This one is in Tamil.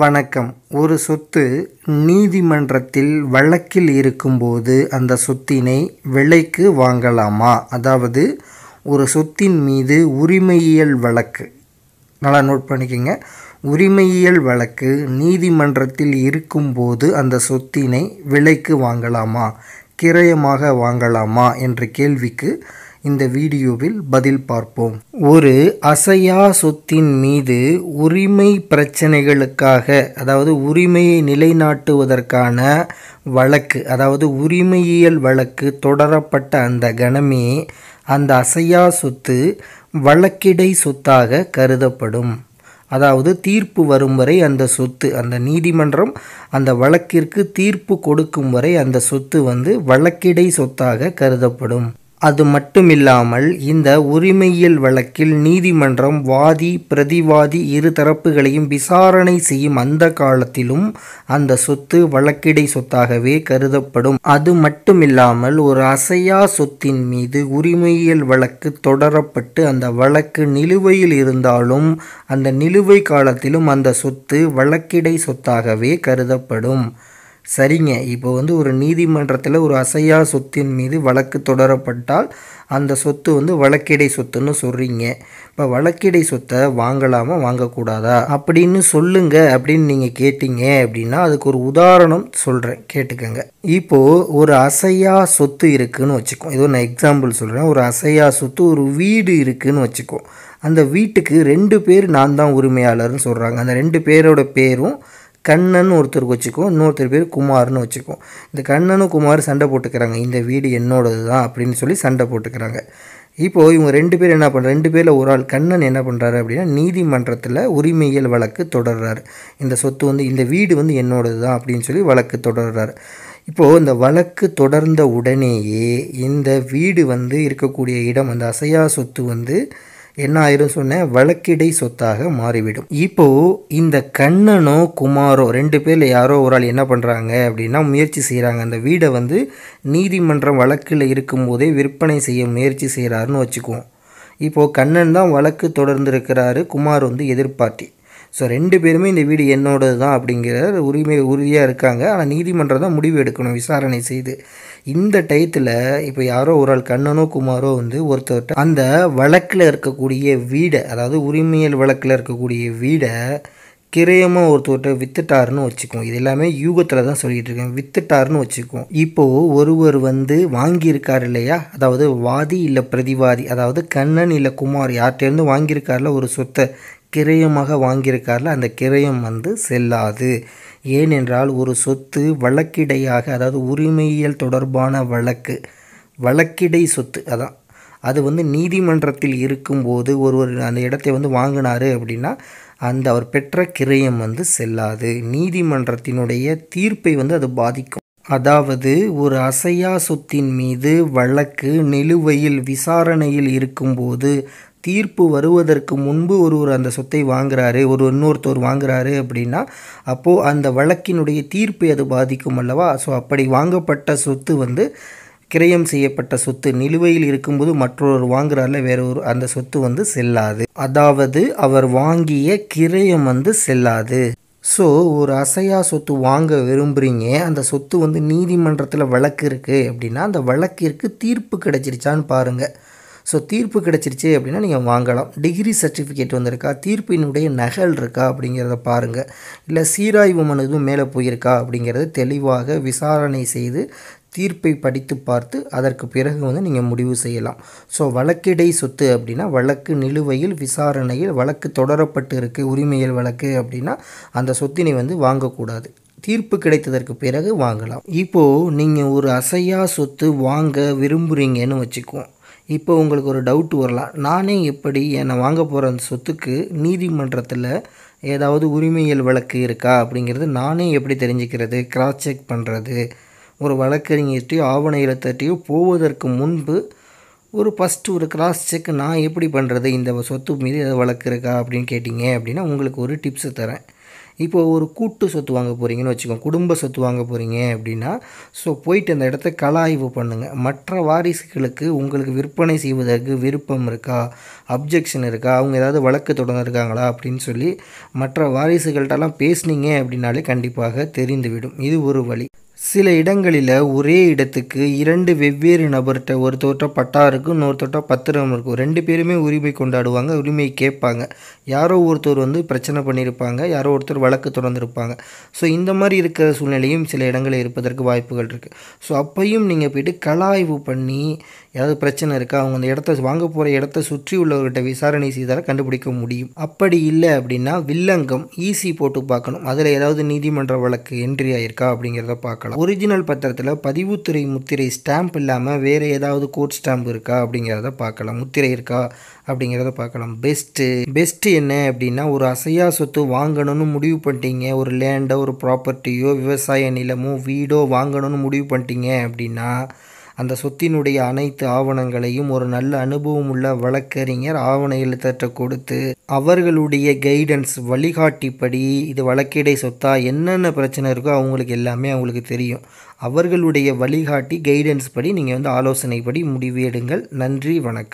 வணக்கம் ஒரு சொத்து நீதிமன்றத்தில் வழக்கில் இருக்கும்போது அந்த சொத்தினை விலைக்கு வாங்கலாமா அதாவது ஒரு சொத்தின் மீது உரிமையியல் வழக்கு நல்லா நோட் பண்ணிக்கோங்க உரிமையியல் வழக்கு நீதிமன்றத்தில் இருக்கும்போது அந்த சொத்தினை விலைக்கு வாங்கலாமா கிரயமாக வாங்கலாமா என்ற கேள்விக்கு இந்த வீடியோவில் பதில் பார்ப்போம் ஒரு அசையா சொத்தின் மீது உரிமை பிரச்சனைகளுக்காக அதாவது உரிமையை நிலைநாட்டுவதற்கான வழக்கு அதாவது உரிமையியல் வழக்கு தொடரப்பட்ட அந்த கணமே அந்த அசையா சொத்து வழக்கிடை சொத்தாக கருதப்படும் அதாவது தீர்ப்பு வரும் வரை அந்த சொத்து அந்த நீதிமன்றம் அந்த வழக்கிற்கு தீர்ப்பு கொடுக்கும் வரை அந்த சொத்து வந்து வழக்கிடை சொத்தாக கருதப்படும் அது மட்டுமில்லாமல் இந்த உரிமையியல் வழக்கில் நீதிமன்றம் வாதி பிரதிவாதி இரு தரப்புகளையும் விசாரணை செய்யும் அந்த காலத்திலும் அந்த சொத்து வழக்கிடை சொத்தாகவே கருதப்படும் அது மட்டுமில்லாமல் ஒரு அசையா சொத்தின் மீது உரிமையியல் வழக்கு தொடரப்பட்டு அந்த வழக்கு நிலுவையில் இருந்தாலும் அந்த நிலுவை காலத்திலும் அந்த சொத்து வழக்கிடை சொத்தாகவே கருதப்படும் சரிங்க இப்போ வந்து ஒரு நீதிமன்றத்தில் ஒரு அசையா சொத்தின் மீது வழக்கு தொடரப்பட்டால் அந்த சொத்து வந்து வழக்கிடை சொத்துன்னு சொல்கிறீங்க இப்போ வழக்கிடை சொத்தை வாங்கலாமா வாங்கக்கூடாதா அப்படின்னு சொல்லுங்க அப்படின்னு நீங்கள் கேட்டீங்க அப்படின்னா அதுக்கு ஒரு உதாரணம் சொல்கிறேன் கேட்டுக்கோங்க இப்போது ஒரு அசையா சொத்து இருக்குதுன்னு வச்சுக்கோ ஏதோ நான் எக்ஸாம்பிள் சொல்கிறேன் ஒரு அசையா சொத்து ஒரு வீடு இருக்குதுன்னு வச்சுக்கோ அந்த வீட்டுக்கு ரெண்டு பேர் நான் தான் உரிமையாளர்னு சொல்கிறாங்க அந்த ரெண்டு பேரோட பேரும் கண்ணன் ஒருத்தருக்கு வச்சுக்கோ இன்னொருத்தர் பேர் குமார்னு வச்சுக்கோ இந்த கண்ணனும் குமார் சண்டை போட்டுக்கிறாங்க இந்த வீடு என்னோடது தான் அப்படின்னு சொல்லி சண்டை போட்டுக்கிறாங்க இப்போது இவங்க ரெண்டு பேர் என்ன பண்ணுற ரெண்டு பேரில் ஒரு ஆள் கண்ணன் என்ன பண்ணுறாரு அப்படின்னா நீதிமன்றத்தில் உரிமையியல் வழக்கு தொடர்றாரு இந்த சொத்து வந்து இந்த வீடு வந்து என்னோடது தான் அப்படின்னு சொல்லி வழக்கு தொடர்றாரு இப்போது இந்த வழக்கு தொடர்ந்த உடனேயே இந்த வீடு வந்து இருக்கக்கூடிய இடம் அந்த அசையா சொத்து வந்து என்ன ஆயிரும் சொன்னேன் வழக்கிடை சொத்தாக மாறிவிடும் இப்போ இந்த கண்ணனோ குமாரோ ரெண்டு பேரில் யாரோ ஒரு ஆள் என்ன பண்ணுறாங்க அப்படின்னா முயற்சி செய்கிறாங்க அந்த வீடை வந்து நீதிமன்றம் வழக்கில் இருக்கும்போதே விற்பனை செய்ய முயற்சி செய்கிறாருன்னு வச்சுக்குவோம் இப்போது கண்ணன் தான் வழக்கு தொடர்ந்து இருக்கிறாரு குமார் வந்து எதிர்பார்ட்டி ஸோ ரெண்டு பேருமே இந்த வீடு என்னோடது தான் அப்படிங்கிற உரிமை உறுதியாக இருக்காங்க ஆனால் நீதிமன்றம் தான் முடிவு எடுக்கணும் விசாரணை செய்து இந்த டயத்தில் இப்போ யாரோ ஒரு ஆள் கண்ணனோ குமாரோ வந்து ஒருத்தர்கிட்ட அந்த வழக்கில் இருக்கக்கூடிய வீடை அதாவது உரிமையல் வழக்கில் இருக்கக்கூடிய வீடை கிரயமாக ஒருத்தர்கிட்ட வித்துட்டாருன்னு வச்சுக்கோம் இது எல்லாமே யூகத்தில் தான் சொல்லிகிட்டு இருக்கேன் வித்துட்டாருன்னு வச்சுக்கோம் இப்போது ஒருவர் வந்து வாங்கியிருக்கார் இல்லையா அதாவது வாதி இல்லை பிரதிவாதி அதாவது கண்ணன் இல்லை குமார் யார்கிட்டேருந்து வாங்கியிருக்காருல ஒரு சொத்தை கிரயமாக வாங்கியிருக்கார்ல அந்த கிரயம் வந்து செல்லாது ஏனென்றால் ஒரு சொத்து வழக்கிடையாக அதாவது உரிமையியல் தொடர்பான வழக்கு வழக்கிடை சொத்து அதான் அது வந்து நீதிமன்றத்தில் இருக்கும்போது ஒருவர் அந்த இடத்தை வந்து வாங்கினார் அப்படின்னா அந்த அவர் பெற்ற கிரயம் வந்து செல்லாது நீதிமன்றத்தினுடைய தீர்ப்பை வந்து அது பாதிக்கும் அதாவது ஒரு அசையா சொத்தின் மீது வழக்கு நிலுவையில் விசாரணையில் இருக்கும்போது தீர்ப்பு வருவதற்கு முன்பு ஒருவர் அந்த சொத்தை வாங்குறாரு ஒரு இன்னொருத்தர் வாங்குகிறாரு அப்படின்னா அப்போது அந்த வழக்கினுடைய தீர்ப்பை அது பாதிக்கும் அல்லவா ஸோ அப்படி வாங்கப்பட்ட சொத்து வந்து கிரயம் செய்யப்பட்ட சொத்து நிலுவையில் இருக்கும்போது மற்றொரு வாங்குறாரில் வேற ஒரு அந்த சொத்து வந்து செல்லாது அதாவது அவர் வாங்கிய கிரயம் வந்து செல்லாது ஸோ ஒரு அசையா சொத்து வாங்க விரும்புகிறீங்க அந்த சொத்து வந்து நீதிமன்றத்தில் வழக்கு இருக்குது அப்படின்னா அந்த வழக்கிற்கு தீர்ப்பு கிடைச்சிருச்சான்னு பாருங்கள் ஸோ தீர்ப்பு கிடச்சிருச்சு அப்படின்னா நீங்கள் வாங்கலாம் டிகிரி சர்டிஃபிகேட் வந்திருக்கா தீர்ப்பினுடைய நகல் இருக்கா அப்படிங்கிறத பாருங்கள் இல்லை சீராய்வு மனு எதுவும் மேலே போயிருக்கா அப்படிங்கிறது தெளிவாக விசாரணை செய்து தீர்ப்பை படித்து பார்த்து அதற்கு பிறகு வந்து நீங்கள் முடிவு செய்யலாம் ஸோ வழக்கிடை சொத்து அப்படின்னா வழக்கு நிலுவையில் விசாரணையில் வழக்கு தொடரப்பட்டு இருக்குது உரிமையல் வழக்கு அப்படின்னா அந்த சொத்தினை வந்து வாங்கக்கூடாது தீர்ப்பு கிடைத்ததற்கு பிறகு வாங்கலாம் இப்போது நீங்கள் ஒரு அசையா சொத்து வாங்க விரும்புகிறீங்கன்னு வச்சுக்குவோம் இப்போ உங்களுக்கு ஒரு டவுட் வரலாம் நானே எப்படி என்னை வாங்க போகிற அந்த சொத்துக்கு நீதிமன்றத்தில் ஏதாவது உரிமையல் வழக்கு இருக்கா அப்படிங்கிறது நானே எப்படி தெரிஞ்சுக்கிறது கிராஸ் செக் பண்ணுறது ஒரு வழக்கறிஞர்கிட்டையோ ஆவண இலத்தையோ போவதற்கு முன்பு ஒரு ஃபஸ்ட்டு ஒரு கிராஸ் செக் நான் எப்படி பண்ணுறது இந்த சொத்து மீது ஏதாவது வழக்கு இருக்கா அப்படின்னு கேட்டிங்க அப்படின்னா உங்களுக்கு ஒரு டிப்ஸு தரேன் இப்போது ஒரு கூட்டு சொத்து வாங்க போகிறீங்கன்னு வச்சுக்கோங்க குடும்ப சொத்து வாங்க போகிறீங்க அப்படின்னா ஸோ போயிட்டு அந்த இடத்த கலாய்வு பண்ணுங்கள் மற்ற வாரிசுகளுக்கு உங்களுக்கு விற்பனை செய்வதற்கு விருப்பம் இருக்கா அப்ஜெக்ஷன் இருக்கா அவங்க ஏதாவது வழக்கு தொடர்ந்துருக்காங்களா அப்படின்னு சொல்லி மற்ற வாரிசுகள்கிட்டலாம் பேசுனீங்க அப்படின்னாலே கண்டிப்பாக தெரிந்துவிடும் இது ஒரு வழி சில இடங்களில் ஒரே இடத்துக்கு இரண்டு வெவ்வேறு நபர்கிட்ட தோட்டம் பட்டா இருக்கும் இன்னொருத்தர்கிட்ட பத்திரம் இருக்கும் ரெண்டு பேருமே உரிமை கொண்டாடுவாங்க உரிமை கேட்பாங்க யாரோ ஒருத்தர் வந்து பிரச்சனை பண்ணியிருப்பாங்க யாரோ ஒருத்தர் வழக்கு தொடர்ந்துருப்பாங்க ஸோ இந்த மாதிரி இருக்கிற சூழ்நிலையும் சில இடங்களில் இருப்பதற்கு வாய்ப்புகள் இருக்குது ஸோ அப்பையும் நீங்கள் போய்ட்டு கலாய்வு பண்ணி ஏதாவது பிரச்சனை இருக்கா அவங்க அந்த இடத்த வாங்க போகிற இடத்த சுற்றி உள்ளவர்கிட்ட விசாரணை செய்தால் கண்டுபிடிக்க முடியும் அப்படி இல்லை அப்படின்னா வில்லங்கம் ஈஸி போட்டு பார்க்கணும் அதில் ஏதாவது நீதிமன்ற வழக்கு என்ட்ரி ஆகிருக்கா அப்படிங்கிறத பார்க்கலாம் பார்க்கலாம் ஒரிஜினல் பத்திரத்தில் பதிவுத்துறை முத்திரை ஸ்டாம்ப் இல்லாமல் வேறு ஏதாவது கோட் ஸ்டாம்ப் இருக்கா அப்படிங்கிறத பார்க்கலாம் முத்திரை இருக்கா அப்படிங்கிறத பார்க்கலாம் பெஸ்ட்டு பெஸ்ட்டு என்ன அப்படின்னா ஒரு அசையா சொத்து வாங்கணும்னு முடிவு பண்ணிட்டீங்க ஒரு லேண்டோ ஒரு ப்ராப்பர்ட்டியோ விவசாய நிலமோ வீடோ வாங்கணும்னு முடிவு பண்ணிட்டீங்க அப்படின்னா அந்த சொத்தினுடைய அனைத்து ஆவணங்களையும் ஒரு நல்ல அனுபவம் உள்ள வழக்கறிஞர் ஆவண எழுத்தற்ற கொடுத்து அவர்களுடைய கைடன்ஸ் வழிகாட்டிப்படி இது வழக்கிடை சொத்தா என்னென்ன பிரச்சனை இருக்கோ அவங்களுக்கு எல்லாமே அவங்களுக்கு தெரியும் அவர்களுடைய வழிகாட்டி கைடன்ஸ் படி நீங்கள் வந்து ஆலோசனைப்படி முடிவு எடுங்கள் நன்றி வணக்கம்